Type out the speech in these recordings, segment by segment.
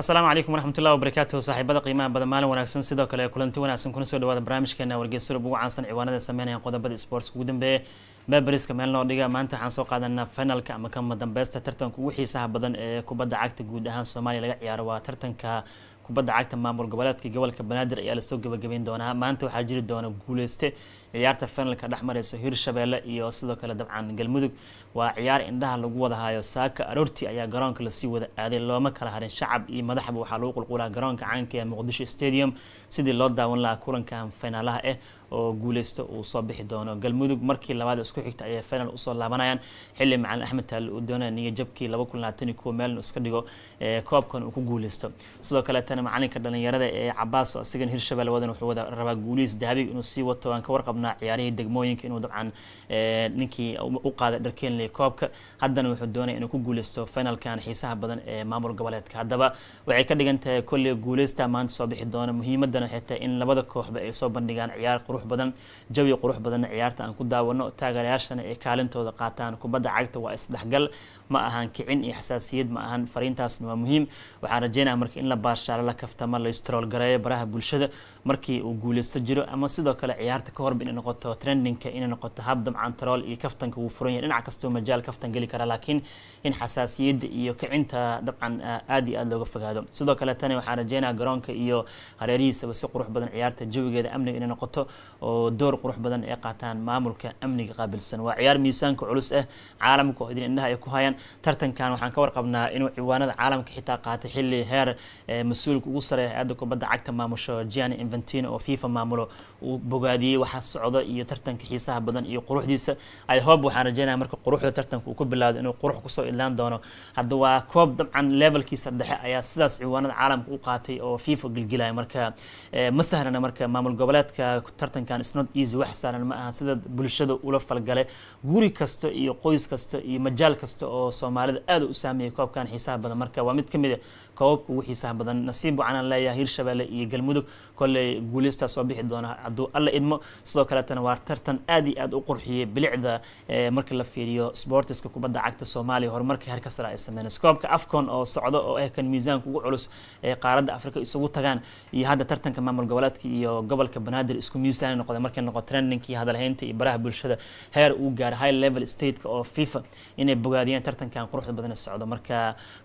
asalaamu calaykum waraxmatullahi wabarakaatuhu saaxiibada qiimaha badan maalin wanaagsan sidoo kale kulanti wanaagsan kuna soo dhawaada barnaamijkeena wargeyso ugu caansan ciwaanada sameynaya qodobada sports ugu dambeeya berberiska meel noo dhiga maanta waxaan soo qaadanaa finalka ama kama dambeysta tartanka ugu xiisaha badan ee kubadda cagta guud ahaan soomaaliya laga ciyaaro waa tartanka kubadda cagta maamul goboleedka gobolka banaadir ayaa lasoo gabagabeyn doonaa maanta waxaa jiri doona guuleyste ciyaarta finalka dhex mareysa hirshabeelle iyo sidoo kale dabcan galmudug waa ciyaar indhaha lagu wadahayo saaka aroorti ayaa garoonka lasii wada aaday looma kala harin shacab iyo madaxba waxaa lagu qulqulaa garoonka caanka ee muqdisho stadium sidii loo daawan lahaa kulankan finaalaha ah eh oo guuleysto uu soo bixi doono galmudug markii labaad isku xigta ayay final usoo laabanayaan xili macalin axmed taal uu doonaya niyo jabkii meel inuu iska dhigo koobkan uu ku guuleysto sidoo kaleetana macalinka dhalinyarada ee cabaas oo isagan hirshabelle wadan wuxuu wada rabaa guulihiis dahabiga inuu sii wato aan ka warqabna doonaa ciyaarihii degmooyinka inuu dabcan ninkii u qaaday dharkeenley koobka haddana wuxuu doonaya inuu ku guuleysto finalkan xiisaha badan ee maamul goboleedka haddaba waxay ka dhigan tahay kolley guuleysta maanta soo bixi doona muhiimadana waxay tahay in labada kooxba ay soo bandhigaan ciyaar qurux badan jawi qurux badanna ciyaarta aan ku daawano taageerayaashana ay kaalintooda qaataan kubadda cagta waa isdhexgal ma ahan kicin iyo xasaasiyad ma ahan fariintaasna waa muhiim waxaan rajeynaya marka in la baashaalo la kaftama la istrool baraha bulshada markii uu guuleysto jiro ama sidoo kale ciyaarta ka horba in noqoto trendinka inay noqoto hab dabcan iyo kaftanka wuu furan yahay dhinac kastoo majaal kaftan geli kara laakiin in xasaasiyadda iyo kicinta dabcan ah, aad iyo aad looga fogaado sidoo kale tani waxaan rajeynaya garoonka iyo hareerihiisaba si qurux badan ciyaarta jawigeeda amniga inay noqoto oo door qurux badan ay qaataan maamulka amniga qaabilsan waa ciyaar miisaanka culus ah caalamka oo idin indhaha ay ku hayaan tartankan waxaan ka warqabnaa inuu ciwaanada caalamka xitaa qaatay xilli heer eh, mas-uulka ugu sareeya hay-adda kubadda cagta maamusho giani inventino oo fifa maamulo uu bogaadiyey waxaa socdo iyo tartanka xiisaha badan iyo quruxdiisa ihope waxaan rajeynaya marka quruxda tartanka uu ku bilaado inuu qurux kusoo idlaan doono hadda waa koob dabcan levelkiisa dhexe ayaa sidaas ciwaanada caalamka u qaatay oo fifa gilgilaya marka eh, ma sahlana marka maamul goboleedka tartankan snot easy wax sahlan ma aha sida bulshada ula falgale guri kasta iyo qoys kasta iyo majaal kasta oo soomaalida aad u saameeyay koobkan xiisaha badan marka waa mid ka mid a ah koobabka ugu xiisaha badan nasiib wacanaan leeyahay hirshabeelle iyo galmudug kolley guuleystaa soo bixi doona hadduu alla idmo sidoo kaletana waa tartan aad iyo aad u qurxiyay bilicda marka la fiiriyo sportiska kubadda cagta soomaaliya horumarkai harka ay sameynaysa koobka afcon oo socdo oo eh kan miisaanka ugu culus ee qaaradda afrika isugu tagaan iyo hadda tartanka maamul goboleedka iyo gobolka banaadir isku miisaani noqday markay noqo trendinka hadalhaynta iyo baraha bulshada heer uu gaaro high level stateka oo fifa inay bogaadiyaan tartankan quruxda badan socdo marka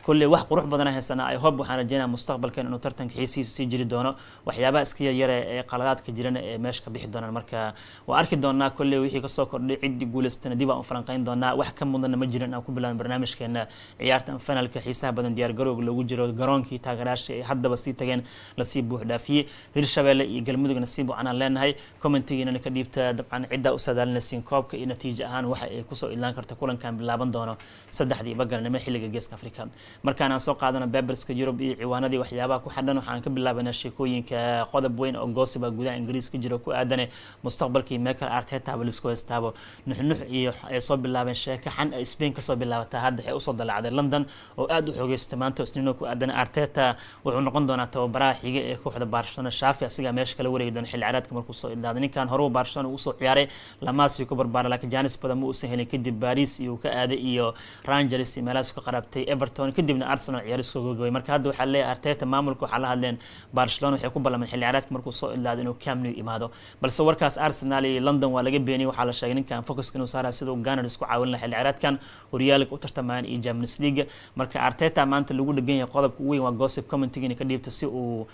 kolley wax qurux badan haysana hob waxaan rajeynaya mustaqbalkan inuu tartanka xiisihiisa sii jiri doono waxyaabaha iska yaryare ee qaladaadka jirana ee meesha ka bixi doonaan marka waa arki doonaa kolley wixii kasoo kordhay ciddii guuleystana dib aan u doonaa wax ka mudana ma jiran aan ku bilaabin barnaamijkeena ciyaartan finalka xiisaha badan diyaar garowga lagu jiro garoonkii taageeraasha ay haddaba sii tageen lasii buuxdhaafiyey hirshabeelle iyo galmudugna siibu anaan leenahay commentigiinana ka dhiibta dabcan ciddaa u sadaalinaysiin koobka iyo natiijo ahaan waxa ay kusoo ilaan karta kulankan bilaaban doono saddexdii bagalnimo xilliga geeska afrika markaan aan soo qaadano bebers ingiriiska yurub iyo ciwaanadii waxyaabaha ku xadhan waxaan ka bilaabanaa sheekooyinka qodob weyn oo goosiba gudaha ingiriiska jira ku aadane mustaqbalkii michael artetaba laisku heystaabo nuxnux iyo ay soo bilaabeen sheeka xan ay spain kasoo bilaabataa hadda waxay usoo dalacday london oo aad u xoogeysta maanta isniino ku aadane arteta wuxuu noqon doonaa tababaraha xiga ee kooxda barcelona shafi asigaa meesha kala wareegi doona xilli caraadka markuu soo idhaado ninkan horeba barcelona uu soo ciyaaray lamaasii ku barbaaray laakiin janis badan ma uusan helin kadib paris iyo ka aaday iyo rangeles iyo meelahaas ku qaraabtay everton kadibna arsenal ciyaariskooga goy marka hadda waxaa leeyahay arteta maamulka waxaa la hadleen barcelona waxay ku ballameen xilli ciyaareedka markuu soo idlaado inuu camnew imaado balse warkaas arsenal iyo london waa laga beeniyay waxaa la sheegay ninkan focuska inuu saaraya siduu gunners ku caawin lahaa xilli ciyaareedkan horyaalka u tartamayaan iyo champions league marka arteta maanta lagu dhegan yahay qodobka ugu weyn waa gossip commenting inay ka dhiibto si uu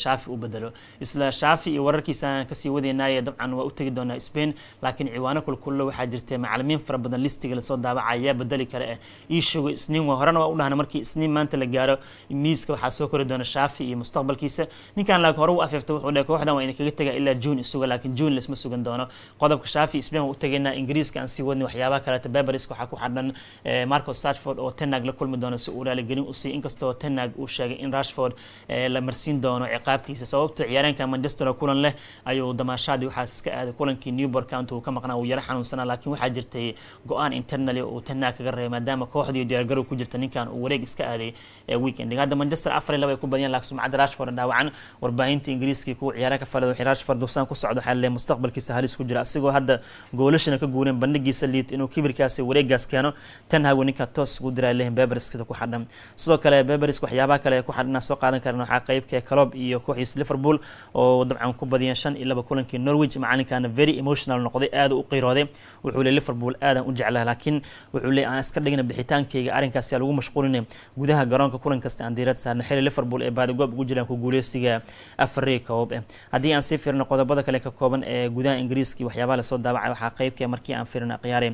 shaafi eh, u bedelo isla shaafi iyo wararkiisaan kasii wadaynaaye dabcan waa u tegi doonaa spain laakiin ciwaano kulkulle waxaa jirtay macalimiin fara badan listiga lasoo daabacaya bedeli kale eh ii isniin waa horena waa u dhahna markii isniin maanta la gaaro miiska waxaa soo kori doona shaafi iyo mustaqbalkiisa ninkan laakiin hore u afeefta wuxuu dheh kooxdan waa idinkaga taga ilaa juun isuga laakiin juun laisma sugan doono qodobka shaafi spain waa u tagaynaa ingiriiska aan sii wadni waxyaabaha kaleta beberiska waxaa ku xadhan eh, marco satchford oo tenag la kulmi doono si uu raaligelin u inkastoo tenag uu sheegay in rashford eh, la marsiin doono ciqaabtiisa sababta ciyaareenka manchester oo kulan leh ayuu damaashaadii waxaas iska aaday kulankii newbork county ka maqnaa uu yaro xanuunsanaa laakiin waxaa jirtay go-aan internaly uu tenag kaga reebay maadaama kooxdii diyaargarow ku jirta ninkan uu wareeg iska aaday eh, weekend indhigaada manchester afar laba ay ku badiyeen laakiin macad rashford dhaawacan warbaahinta ingiriiska ku ciyaara ka falada wixii rashford dusaan ku socdo waxaa leeyahay mustaqbalkiisa halis ku jira asigoo hadda goolashana ka guureen bandhigiisa liid inuu kibirkaasi wareegaas keeno tan hawo ninka toos ugu diraa leeyahay beberskida ku xadhan sidoo kale beberisk waxyaabaha kale ee ku xadhanaa soo qaadan kareen waxaa qaybka ee club iyo kooxdiisa liverpool oo dabcan ku badiyeen shan iyo laba kulankii norwich macalinkaana very emotional noqday aad u qiirooday wuxuu leeyahay liverpool aadan u jeclaa laakiin wuxuu leeyahay aan iska dhigna bixitaankayga arrinkaasi lagu mashquulinay gudaha garoonka kulan kasta kasta aan diirad saarna xili liverpool ee baadigoob ugu jiraan ku guuleysiga afarii koob haddii aan sii fiirno qodobada kale ka kooban ee gudaha ingiriiskii waxyaabaha lasoo daabacay waxaa qeybtii ah markii aan fiirna khiyaare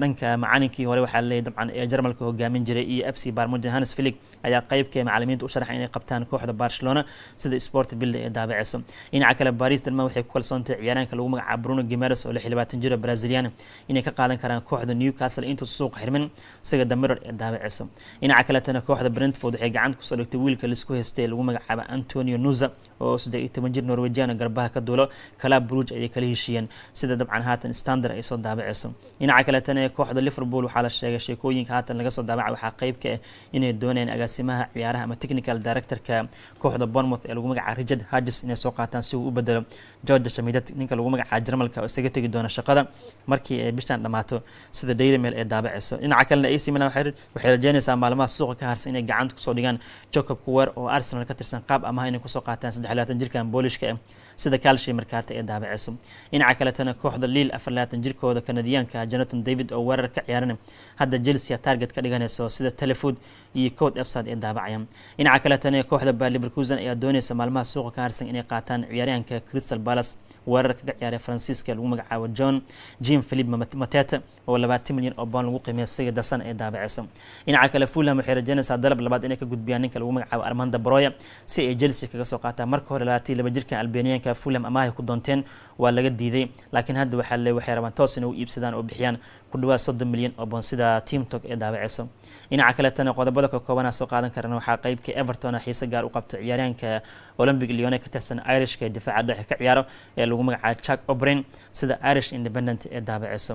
dhanka macalinkii hore waxaa laleeyahy dabcan ee jarmalka hogaamin jiray iyo fc barmudin hannes filig ayaa qeybkii macalimiinta u sharaxay inay qabtaan kooxda barcelona sida sport bilda ee daabiciso dhinaca kale baris dalma waxay ku kalsoon ciyaaraanka lagu magacaabo bruno gimares oo lix labaatan jiro brazilian inay ka qaadan karaan kooxda newcastle intuu suuq xirmin isaga damiror ee daabiciso dhinaca kaletana kooxda brentford waxay gacanta kusoo dhigtay wiilka laisku heystay ee lagu magacaabo antonio nuza oo saddex iyo toban jir norwejiana garbaha ka duulo kalaa bruj ayay kala heshiiyeen sida dabcan haatan standard ay soo daabaceyso dhinaca kaleetana ee kooxda liverpool waxaa la sheegay sheekooyinka haatan laga soo daabaca waxaa qeyb ka ah inay doonayaan agaasimaha ciyaaraha ama technical directorka kooxda bournemouth ee lagu magacaaba richard hudges inay soo qaataan si uu u bedelo georgia shamidat ninka lagu magacaaba jarmalka oo isaga tegi doona shaqada markii ay bishan dhammaato sida daily ee daabaceyso dhinaca kalena ac milan waxay rajeynaysaa maalmaha suuqa ka harsan inay gacanta kusoo soo dhigaan jacob kuwer oo arsenal ka tirsan qaab ah, amaha inay kusoo qaataan saddexlaatan jirkan boolishka sida kaalshay markaata ee daabaceyso dhinaca kaletana kooxda liil afarlaatan jirkooda kanadiyaanka jonathan david oo weerar ka ciyaarana hadda chelsea target ka dhiganayso sida telefood iyo code efsad ee daabacaya dhinaca kaletana kooxda ba liverkusen ayaa doonaysa maalmaha suuqa ka harsan inay qaataan ciyaaryahanka crystal palace weerar kaga ciyaaray faransiiska lagu magacaabo john jim philip mateta oo labaatan milyan oo baan lagu qiimeeyo sagida san ee daabaceyso dhinaca kale fulham waxay rajaynaysaa dalab labaad inay ka gudbiyaan ninka lagu magacaabo armanda broya si ay chelsea kaga soo qaataan marka hore labaatan laba jirkan albaniyanka hoggaanka Fulham amaah ku doonteen waa laga diiday laakiin hadda waxa la waxay rabaan toos inay u iibsadaan oo bixiyaan ku dhawaad 30 milyan oo baan sida team talk ee daabacayso dhinaca kale tan qodobada ka kooban soo qaadan karana waxaa qaybka Everton xiise gaar u qabto ciyaaraanka Olympic Lyon ka tirsan Irishka difaaca dhexe ka ciyaaro ee lagu magacaabo Jack O'Brien sida Irish Independent ee daabacayso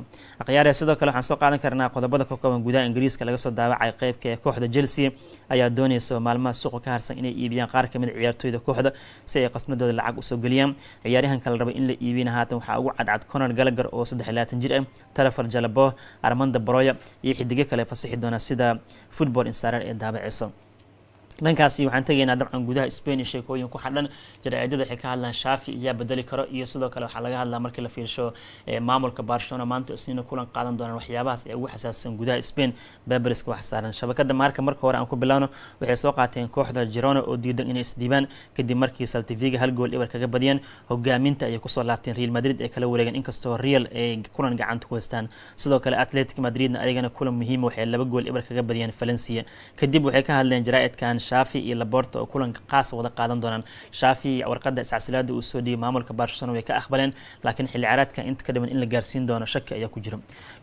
ciyaaraha sidoo kale waxaan soo qaadan karnaa qodobada ka kooban gudaha Ingiriiska laga soo daawacay qaybka kooxda Chelsea ayaa doonaysa maalmaha suuqa ka harsan inay iibiyaan qaar ka mid ciyaartoyda kooxda si ay qasmadooda lacag u soo geliyaan weeyaan ciyaaryahanka la raba in la iibina haatan waxaa ugu cadcad conor galagar oo saddex laatan jir ah telefon jalabo armanda baroya iyo xidige kale fasaxi doona sida football insarar ee daabiciso dhankaasi waxaan tegaynaa dabcan gudaha spain sheekooyin ku xadhan jareecadada waxay ka hadlaan shaafi iyaa bedeli karo iyo sidoo kale waxaa laga hadlaa markii la fiirsho maamulka barcelona maanta isniina kulan qaadan doonaan waxyaabahaas ee ugu xasaasisan gudaha spain bebriska wax saaran shabakada maarka marka hore aan ku bilaawno waxay soo qaateen kooxda girona oo diidan inay isdhiibaan kadib markii saltiviga hal gool ibar kaga badiyeen hogaaminta ayay kusoo laabteen real madrid ee kala wareegeen inkastoo real ay kulan gacanta ku haystaan sidoo kale atletic madridna ayagana kulan muhiima ah, waxay laba gool ibar kaga badiyeen valencia kadib waxay ka hadleen jaraa'idkan shaafi iyo laborta oo kulanka qaasa wada qaadan doonaan shaafi warqadda iscasilaada uu soo dhiyay maamulka barcelona way ka aqbaleen laakiin xilli ciyaareedka inta ka dhiman in la gaarsiin doono shaki ayaa ku jira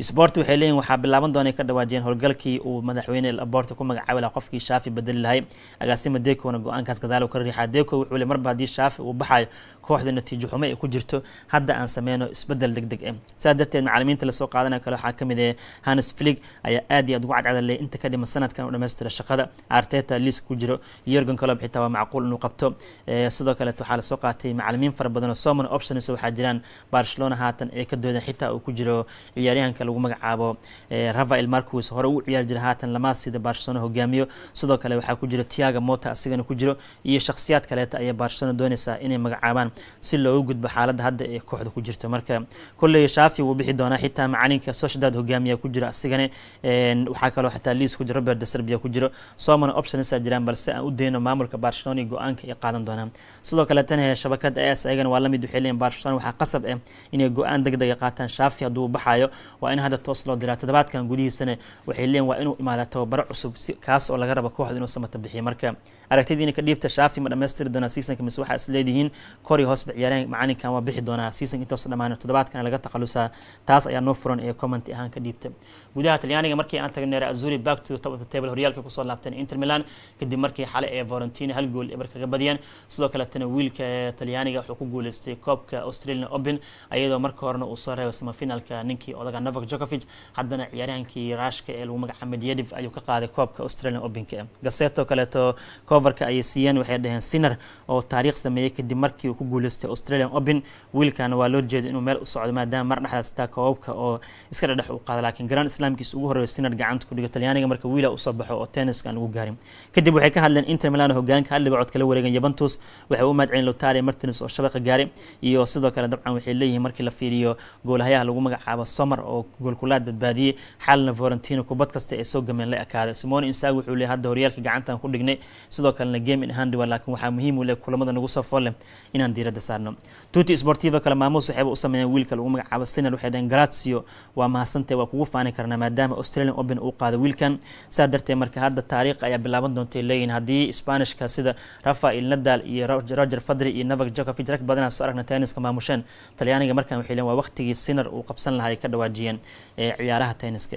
sport waxay leeyihin waxaa bilaaban doonay ka dhawaajiyeen howlgalkii uu madaxweyne laborta ku magacaabi lahaa qofkii shaafi bedeli lahay agaasima dekoona go-aankaas gadaalow ka riixaa deko wuxuu le marba haddii shaafi uu baxayo kooxda natiijo xumo ay ku jirto hadda aan sameyno isbedel deg deg ah sidaas darteed macalimiinta lasoo qaadanaya kale waxaa kamid ah hanes flig ayaa aad iyo aad ugu cadcadalay inta ka dhiman sanadkan u dhammaystira shaqada arteta liis ku ku jiro yorgan colob xitaa waa macquul inuu qabto eh, sidoo kaleet waxaa lasoo qaatay macalimiin fara badan somon options waxaa jiraan barcelona haatan ee ka doodan xitaa uu ku jiro ciyaaryahanka lagu magacaabo eh, rafael marcus hore uu ciyaar jira haatan lamaasida barcelona hogaamiyo sidoo kale waxaa ku jiro tiaga mota asigana ku jiro iyo shakhsiyaad kaleeta ayaa barcelona doonaysaa inay magacaabaan si loogu gudbo xaaladda hadda ee kooxda ku jirto marka kolley shaafi wuu bixi doonaa xitaa macalinka sociedad hogaamiya ku jiro asigane eh, waxaa kaloo xitaa liis ku jiro robert de serbia ku jiro somon options jiraan balse aan u dayno maamulka barcelona ee go-aanka ay qaadan doonaan sidoo kale tan hee shabakada as ayagana waa la mid waxay leeyihiin barcelona waxaa qasab ah inay go-aan degdeg ah qaataan shaafi hadduu u baxayo waa in hadda toos loo diraa toddobaadkan gudihiisana waxay leeyihiin waa inuu imaada tababaro cusub kaas oo laga rabo kooxda inuu samata bixiyo marka aragtidiina ka dhiibta shaafi ma dhammaystiri doonaa seasonka mise waxaa is kori hoos biciyaareen macalinkan waa bixi doonaa seasonka intaas dhamaanayo toddobaadkana laga takhalusaa taas ayaa noo furan ee commenti ahaan ka dhiibta gudaha talyaaniga markii aan tagneera azuri back to top of the table horyaalka kusoo laabteen inter milan kadib kadib markii xale ee valentina hal gool eber kaga badiyeen sidoo kaletana wiilka talyaaniga wuxuu ku guuleystay koobka australian open ayadoo marka horena uu soo reebay semifinalka ninkii odaga novak jokovig haddana ciyaaryahankii raashka ee lagu magaca medyediv ayuu ka qaaday koobka australian openka gaseto kaleeto coverka ayay siiyeen waxay dhaheen sinner oo taariikh sameeyey kadib markii uu ku guuleystay australian open wiilkana waa loo jeeda inuu meel u socdo maadaama mar dhexdaas taa koobabka oo iska dhedhex uu qaada laakiin garaan islaamkiisa ugu horreeya sinner gacanta ku dhigo talyaaniga marka wiila usoo baxo oo tenniska aan ugu kadib kadib waxay ka hadleen inter milano hogaanka hadliba cod kala wareegan yuventus waxay u mahadcelin lotare martins oo shabaqa gaaray iyo sidoo kale dabcan waxay leeyihiin markii la fiiriyo goolahayaha lagu magacaabo somer oo goolkulaad badbaadiyey xalna volentino kubad kasta ee soo gameen la ekaaday simone insaag wuxuu leeyahay hadda horyaalka gacantan ku dhignay sidoo kalena game in hand laakiin waxaa muhiim u leh kulamada nagu soo fool inaan diiradda saarno tuti sportiva kale maamuus waxayba u sameeyeen wiilka lagu magacaabo sinal waxay dhaheen gratio waa mahadsantee waa kugu faani karnaa maadaama australian open uu qaado wiilkan saa darteed marka hadda taariikh ayaa bilaaban doonta leeyihiin haddii sbaanishka sida rafael nadal iyo roger fadri iyo novak jokovic rag badana soo aragna tenniska maamusheen talyaaniga markan waxay leeyiin waa waqtigii sinner uu qabsan lahaa ay ka dhawaajiyeen ee ciyaaraha tenniska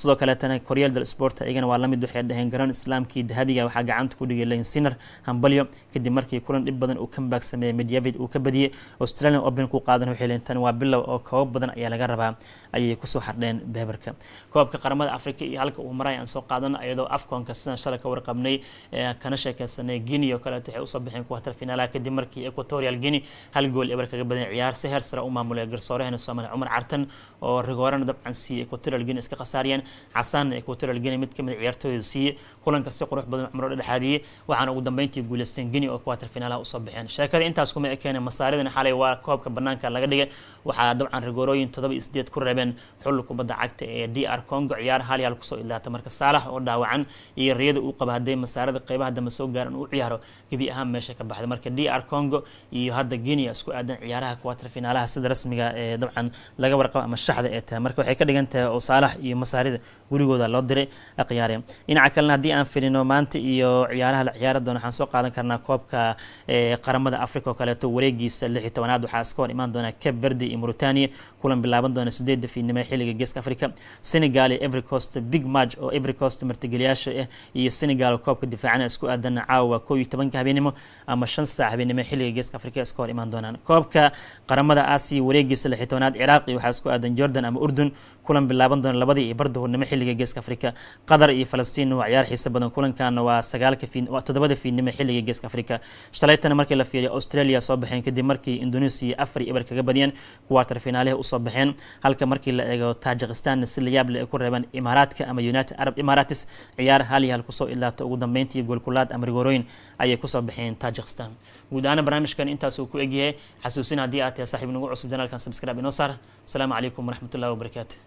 sidoo kaletana koryeel del sport iyagana waa lamid waxay dhaheen garan islaamkii dahabiga waxaa gacanta ku dhigay leeyiin sinner hambalyo kadib markii kulan dhib badan uu kambaag sameeyey medyavid uu ka badiyey australian open ku qaadan waxay leeyiin tan waa bilow oo koobo badan ayaa laga rabaa ayay kusoo xardheen beebarka koobka qaramada afrika iyo halka uu maray aan soo qaadan iyadoo afconka sidan shalay ka warqabnay kana sheekeysanay guinea oo kaleeto waxay usoo baxeen kuwatar finaalaha kadib markii equatorial guinea hal gool eber kaga badan ciyaar si heer sare u maamulay garsooreheena soomaaliya cumar cartan oo rigoorana dabcan siiyey equatorial guinea iska khasaariyeen casaanna equatorial guinea mid kamid ah ciyaartooyda siiyey kulanka si qurux badan cumar oo waxaana ugu dambeyntii guuleysteen guinea oo kuwatar finaalaha usoo bixeen sheekada intaas kuma ekeena masaaridan xalay waa koobka banaanka laga dhigay waxaa dabcan rigoorooyin toddoba iyo ku reebeen xulli kubadda cagta ee d r congo ciyaar hal yaal kusoo ilaata marka saalax oo dhaawacan iyo riyada uu qaba hadday khasaarada qeybaha dambe soo gaaran uu ciyaaro gebi ahaan meesha ka baxday marka dr congo iyo hadda guinea isku aadan ciyaaraha kuwatar finaalaha sida rasmiga ee dabcan laga warqabo ama shaxda ee tahay marka waxay ka dhigan tahay oo saalax iyo masaarida gurigooda loo diray khiyaareen dhinaca kalena haddii aan filino maanta iyo ciyaaraha la ciyaari doona waxaan soo qaadan karnaa koobka qaramada africa oo kaleeto wareegiisa lix iyo tobanaad waxaa iska imaan doona cape verde iyo mauritania kulan bilaaban doona sideedda fiidnimada xilliga geeska africa senegal iyo every big match oo every martigeliyaasha ah iyo senegal oo koobka difaacana isku aadanna caawa koo iyo tobanka habeenimo ama shan saac habeenimo xilliga geeska afrika iska hor imaan doonaan koobka qaramada aasiya wareegiisa lixitoonaad ciraaqi waxaa isku aadan jordan ama urdun kulan bilaaban doona labadii iyo bardahurnimo xilliga geeska afrika qatar iyo falastiin waa ciyaar xiisa badan kulankaana waa sagaalka waa toddobada fiidnimo xilliga geeska afrika shalaytana markii la fiiriyo australia soo baxeen kadib markii indonesia afar ibar kaga badiyeen kuwaatar finaaliha usoo baxeen halka markii la eego tajikistaanna si layaab leh ay ku reebeen imaaraadka ama united arab emirates ciyaar hal iyo hal kusoo ilaato ugu dambeyn saamayntii golkulaad amrigorooyin ayay kusoo baxeen taajikistan guud ahaan barnaamijkan intaasuu ku egyahay xasuusin haddii aad tahay saaxiib nagu cusub janaalkan subscribe inoo saar asalaamu calaykum waraxmatullahi wabarakaatu